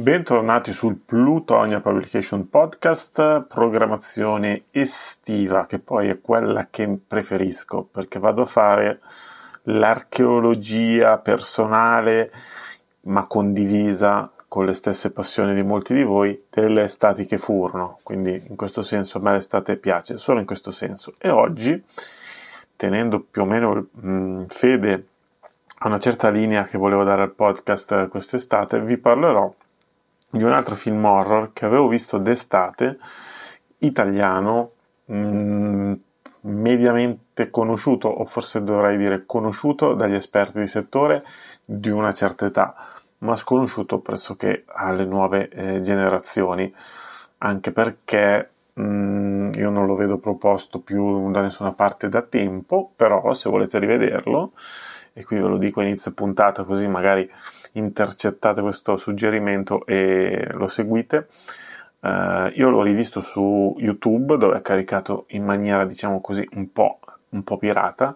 Bentornati sul Plutonia Publication Podcast, programmazione estiva, che poi è quella che preferisco perché vado a fare l'archeologia personale, ma condivisa con le stesse passioni di molti di voi, delle estati che furono. Quindi in questo senso a me l'estate piace, solo in questo senso. E oggi, tenendo più o meno mh, mm, fede a una certa linea che volevo dare al podcast eh, quest'estate, vi parlerò di un altro film horror che avevo visto d'estate, italiano, mh, mm, mediamente conosciuto, o forse dovrei dire conosciuto dagli esperti di settore di una certa età, ma sconosciuto pressoché alle nuove eh, generazioni, anche perché mh, mm, io non lo vedo proposto più da nessuna parte da tempo, però se volete rivederlo, e qui ve lo dico a inizio puntata così magari intercettate questo suggerimento e lo seguite. Uh, io l'ho rivisto su YouTube dove è caricato in maniera diciamo così un po', un po' pirata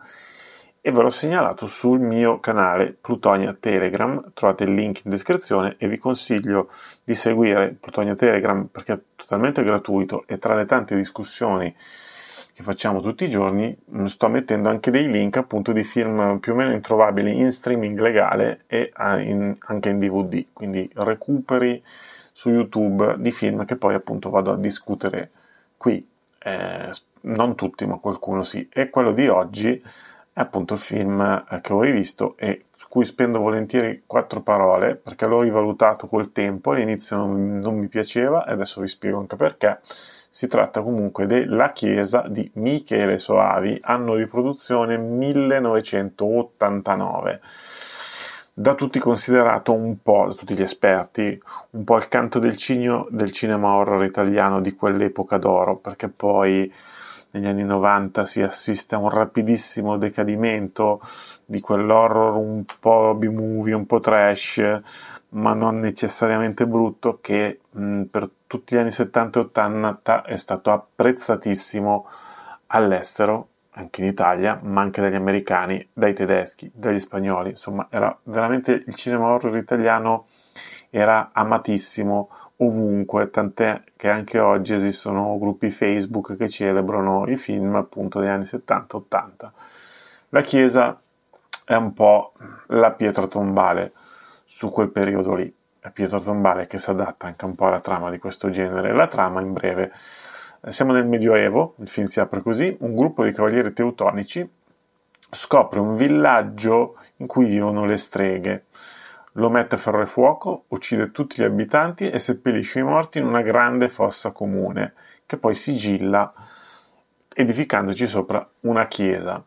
e ve l'ho segnalato sul mio canale Plutonia Telegram, trovate il link in descrizione e vi consiglio di seguire Plutonia Telegram perché è totalmente gratuito e tra le tante discussioni che facciamo tutti i giorni, mm, sto mettendo anche dei link appunto di film più o meno introvabili in streaming legale e ah, in, anche in DVD, quindi recuperi su YouTube di film che poi appunto vado a discutere qui, eh, non tutti ma qualcuno sì, e quello di oggi è appunto il film eh, che ho rivisto e su cui spendo volentieri quattro parole perché l'ho rivalutato col tempo, all'inizio non, non mi piaceva e adesso vi spiego anche perché si tratta comunque della chiesa di Michele Soavi, anno di produzione 1989 da tutti considerato un po', da tutti gli esperti, un po' il canto del cigno del cinema horror italiano di quell'epoca d'oro, perché poi negli anni 90 si assiste a un rapidissimo decadimento di quell'horror un po' b-movie, un po' trash, ma non necessariamente brutto, che mh, per tutti gli anni 70 e 80 è stato apprezzatissimo all'estero, anche in Italia, ma anche dagli americani, dai tedeschi, dagli spagnoli, insomma era veramente il cinema horror italiano era amatissimo ovunque, tant'è che anche oggi esistono gruppi Facebook che celebrano i film appunto degli anni 70-80. La Chiesa è un po' la pietra tombale su quel periodo lì la pietra tombale che si adatta anche un po' alla trama di questo genere. La trama, in breve, siamo nel Medioevo, il film si apre così, un gruppo di cavalieri teutonici scopre un villaggio in cui vivono le streghe, lo mette a ferro e fuoco, uccide tutti gli abitanti e seppellisce i morti in una grande fossa comune, che poi sigilla edificandoci sopra una chiesa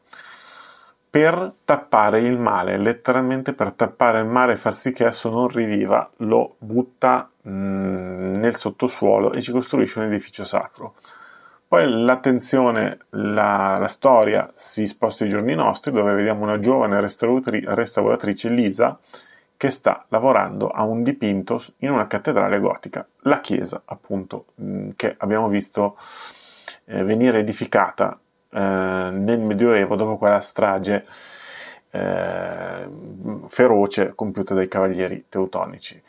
per tappare il male, letteralmente per tappare il male, e far sì che esso non riviva, lo butta mh, mm, nel sottosuolo e ci costruisce un edificio sacro. Poi l'attenzione, la, la storia si sposta ai giorni nostri, dove vediamo una giovane restauratrice, Lisa, che sta lavorando a un dipinto in una cattedrale gotica, la chiesa appunto, mh, mm, che abbiamo visto eh, venire edificata eh, nel Medioevo dopo quella strage eh, feroce compiuta dai cavalieri teutonici.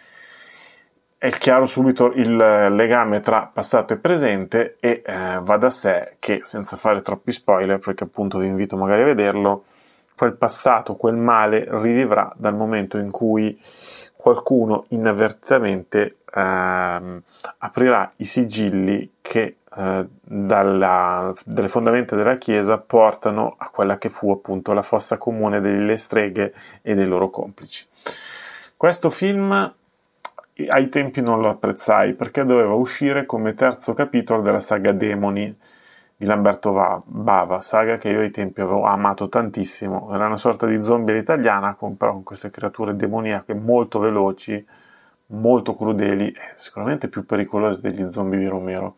È chiaro subito il legame tra passato e presente e eh, va da sé che, senza fare troppi spoiler, perché appunto vi invito magari a vederlo, quel passato, quel male rivivrà dal momento in cui qualcuno inavvertitamente eh, aprirà i sigilli che eh, dalla, dalle fondamenta della chiesa portano a quella che fu appunto la fossa comune delle streghe e dei loro complici. Questo film ai tempi non lo apprezzai perché doveva uscire come terzo capitolo della saga Demoni di Lamberto Bava, saga che io ai tempi avevo amato tantissimo. Era una sorta di zombie italiana con, però, con queste creature demoniache molto veloci, molto crudeli e sicuramente più pericolose degli zombie di Romero.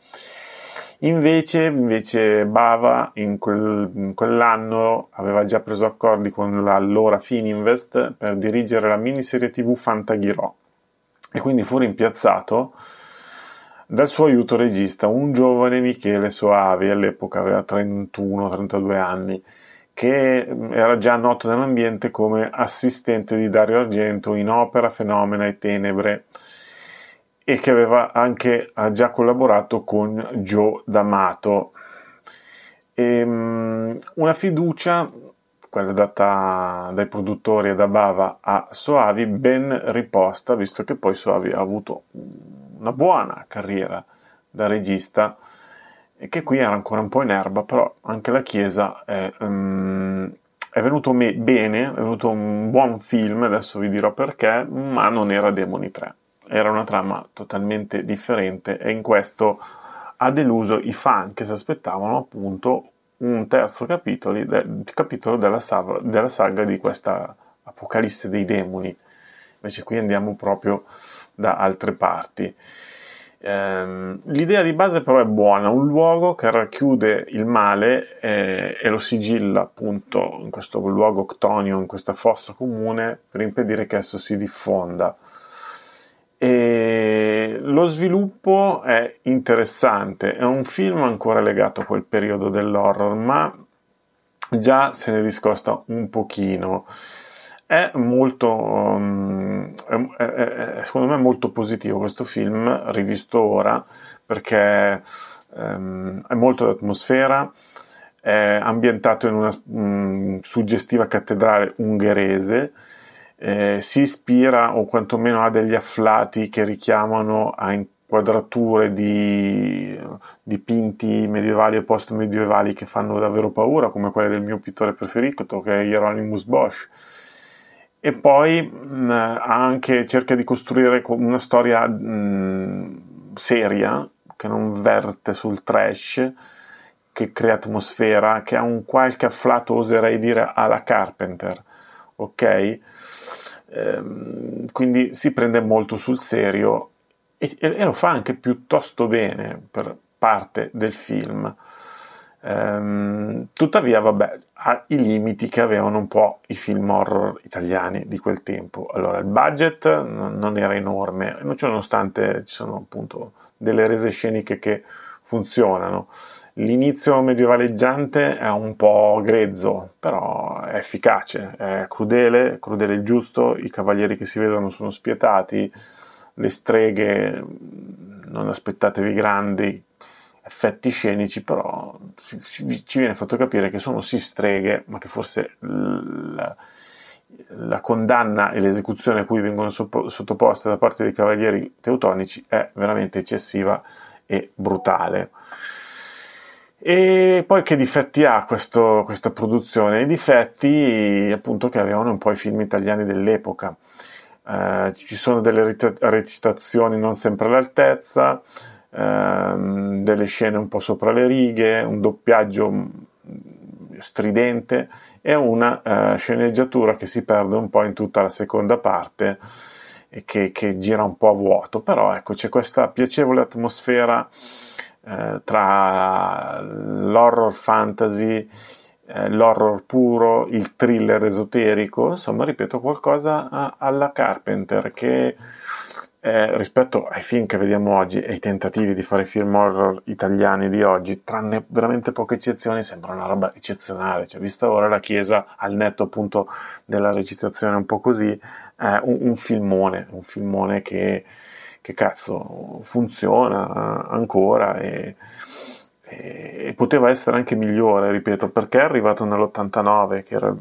Invece, invece Bava in, quel, in, quell'anno aveva già preso accordi con l'allora Fininvest per dirigere la miniserie TV Fantaghirò e quindi fu rimpiazzato dal suo aiuto regista, un giovane Michele Soavi, all'epoca aveva 31-32 anni, che era già noto nell'ambiente come assistente di Dario Argento in Opera, Fenomena e Tenebre e che aveva anche già collaborato con Joe D'Amato. E, um, una fiducia, quella data dai produttori e da Bava a Soavi, ben riposta, visto che poi Soavi ha avuto una buona carriera da regista e che qui era ancora un po' in erba, però anche la Chiesa è, um, è venuto me- bene, è venuto un buon film, adesso vi dirò perché, ma non era Demoni 3 era una trama totalmente differente e in questo ha deluso i fan che si aspettavano appunto un terzo capitolo, de- capitolo della, sav- della, saga di questa Apocalisse dei demoni. Invece qui andiamo proprio da altre parti. Ehm, l'idea di base però è buona, un luogo che racchiude il male e, e lo sigilla appunto in questo luogo octonio, in questa fossa comune per impedire che esso si diffonda. E lo sviluppo è interessante, è un film ancora legato a quel periodo dell'horror, ma già se ne discosta un pochino. È molto, um, è, è, secondo me, molto positivo questo film, rivisto ora, perché um, è molto d'atmosfera, è ambientato in una um, suggestiva cattedrale ungherese eh, si ispira o quantomeno ha degli afflati che richiamano a inquadrature di dipinti medievali e post-medievali che fanno davvero paura, come quelle del mio pittore preferito che è Hieronymus Bosch e poi mh, mm, anche, cerca di costruire una storia mh, mm, seria che non verte sul trash che crea atmosfera che ha un qualche afflato oserei dire alla Carpenter ok ehm, quindi si prende molto sul serio e, e, lo fa anche piuttosto bene per parte del film. Ehm, tuttavia, vabbè, ha i limiti che avevano un po' i film horror italiani di quel tempo. Allora, il budget non era enorme, nonostante ci sono appunto delle rese sceniche che funzionano. L'inizio medievaleggiante è un po' grezzo, però è efficace, è crudele, crudele il giusto, i cavalieri che si vedono sono spietati, le streghe non aspettatevi grandi effetti scenici, però ci viene fatto capire che sono sì streghe, ma che forse la, la condanna e l'esecuzione a cui vengono sottoposte da parte dei cavalieri teutonici è veramente eccessiva e brutale. E poi che difetti ha questo, questa produzione? I difetti appunto che avevano un po' i film italiani dell'epoca. Eh, ci sono delle recitazioni non sempre all'altezza, ehm, delle scene un po' sopra le righe, un doppiaggio mm, stridente e una eh, sceneggiatura che si perde un po' in tutta la seconda parte e che, che gira un po' a vuoto. Però ecco, c'è questa piacevole atmosfera eh, tra l'horror fantasy, eh, l'horror puro, il thriller esoterico, insomma, ripeto, qualcosa a, alla Carpenter che eh, rispetto ai film che vediamo oggi e ai tentativi di fare film horror italiani di oggi, tranne veramente poche eccezioni, sembra una roba eccezionale. Cioè, vista ora la Chiesa, al netto appunto della recitazione un po' così, eh, un, un, filmone, un filmone che che cazzo funziona ancora e, e, e poteva essere anche migliore, ripeto, perché è arrivato nell'89 che era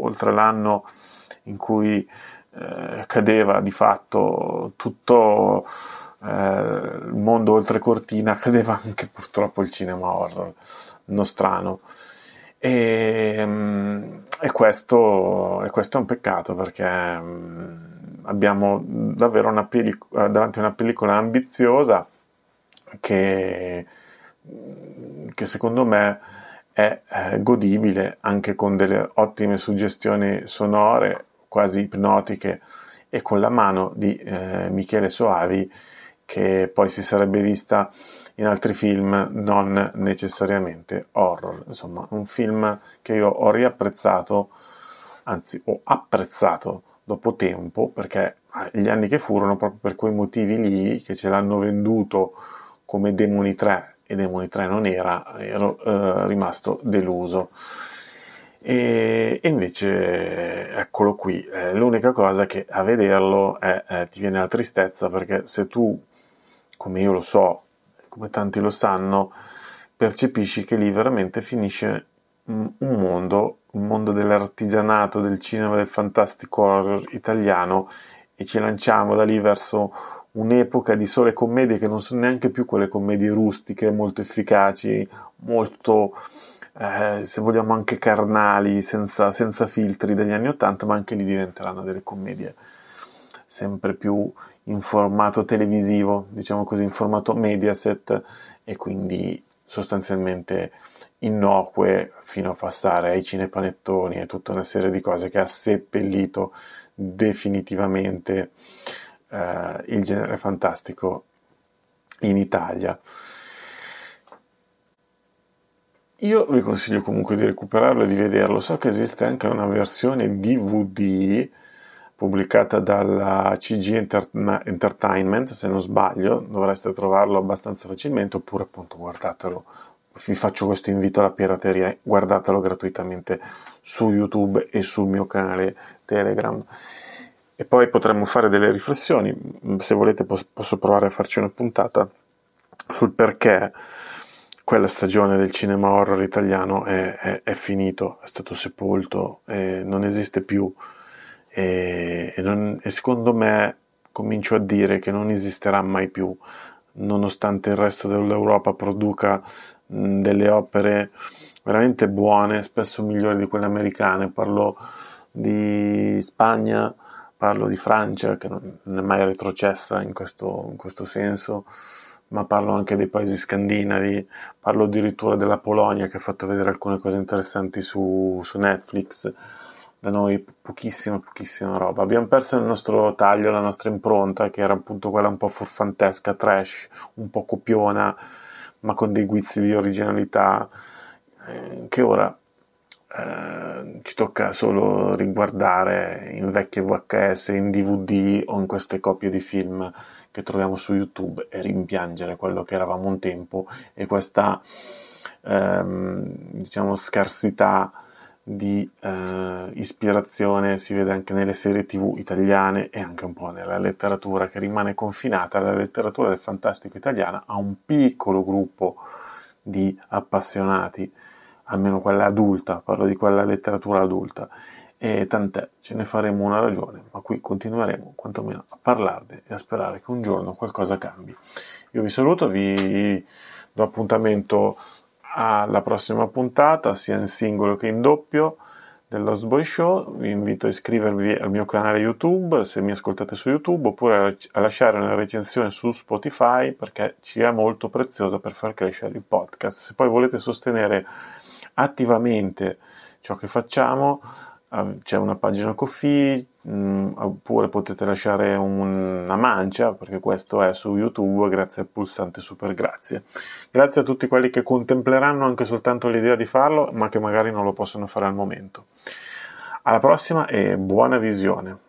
oltre l'anno in cui eh, cadeva di fatto tutto eh, il mondo oltre cortina, cadeva anche purtroppo il cinema horror, non strano. E, ehm, e, questo, e questo è un peccato perché mm, abbiamo davvero una pellic- eh, davanti a una pellicola ambiziosa che, mm, che secondo me è eh, godibile anche con delle ottime suggestioni sonore quasi ipnotiche e con la mano di eh, Michele Soavi che poi si sarebbe vista in altri film non necessariamente horror. Insomma, un film che io ho riapprezzato, anzi ho apprezzato dopo tempo, perché ah, gli anni che furono proprio per quei motivi lì che ce l'hanno venduto come Demoni 3 e Demoni 3 non era, ero eh, rimasto deluso. E, invece eccolo qui, eh, l'unica cosa che a vederlo è, eh, ti viene la tristezza perché se tu, come io lo so, come tanti lo sanno, percepisci che lì veramente finisce mm, un mondo, un mondo dell'artigianato, del cinema, del fantastico horror italiano e ci lanciamo da lì verso un'epoca di sole commedie che non sono neanche più quelle commedie rustiche, molto efficaci, molto, eh, se vogliamo, anche carnali, senza, senza filtri degli anni Ottanta, ma anche lì diventeranno delle commedie sempre più in formato televisivo, diciamo così, in formato Mediaset e quindi sostanzialmente innocue fino a passare ai cinepanettoni e tutta una serie di cose che ha seppellito definitivamente eh, il genere fantastico in Italia. Io vi consiglio comunque di recuperarlo e di vederlo. So che esiste anche una versione DVD pubblicata dalla CG Enter- Entertainment, se non sbaglio, dovreste trovarlo abbastanza facilmente, oppure appunto guardatelo, vi faccio questo invito alla pirateria, guardatelo gratuitamente su YouTube e sul mio canale Telegram. E poi potremmo fare delle riflessioni, se volete posso provare a farci una puntata sul perché quella stagione del cinema horror italiano è, è, è finito, è stato sepolto, eh, non esiste più e, e, non, e secondo me comincio a dire che non esisterà mai più, nonostante il resto dell'Europa produca mh, delle opere veramente buone, spesso migliori di quelle americane. Parlo di Spagna, parlo di Francia, che non è mai retrocessa in questo, in questo senso, ma parlo anche dei paesi scandinavi, parlo addirittura della Polonia che ha fatto vedere alcune cose interessanti su, su Netflix da noi pochissima, pochissima roba. Abbiamo perso il nostro taglio, la nostra impronta, che era appunto quella un po' furfantesca, trash, un po' copiona, ma con dei guizzi di originalità eh, che ora eh, ci tocca solo riguardare in vecchie VHS, in DVD o in queste copie di film che troviamo su YouTube e rimpiangere quello che eravamo un tempo e questa ehm, diciamo scarsità di eh, ispirazione si vede anche nelle serie tv italiane e anche un po' nella letteratura che rimane confinata alla letteratura del fantastico italiana a un piccolo gruppo di appassionati, almeno quella adulta, parlo di quella letteratura adulta, e tant'è, ce ne faremo una ragione, ma qui continueremo quantomeno a parlarne e a sperare che un giorno qualcosa cambi. Io vi saluto, vi do appuntamento alla prossima puntata, sia in singolo che in doppio dello Sboy Show. Vi invito a iscrivervi al mio canale YouTube se mi ascoltate su YouTube oppure a lasciare una recensione su Spotify perché ci è molto preziosa per far crescere il podcast. Se poi volete sostenere attivamente ciò che facciamo, Ah, c'è una pagina Coffee mm, oppure potete lasciare una mancia perché questo è su YouTube grazie al pulsante super grazie. Grazie a tutti quelli che contempleranno anche soltanto l'idea di farlo ma che magari non lo possono fare al momento. Alla prossima e buona visione.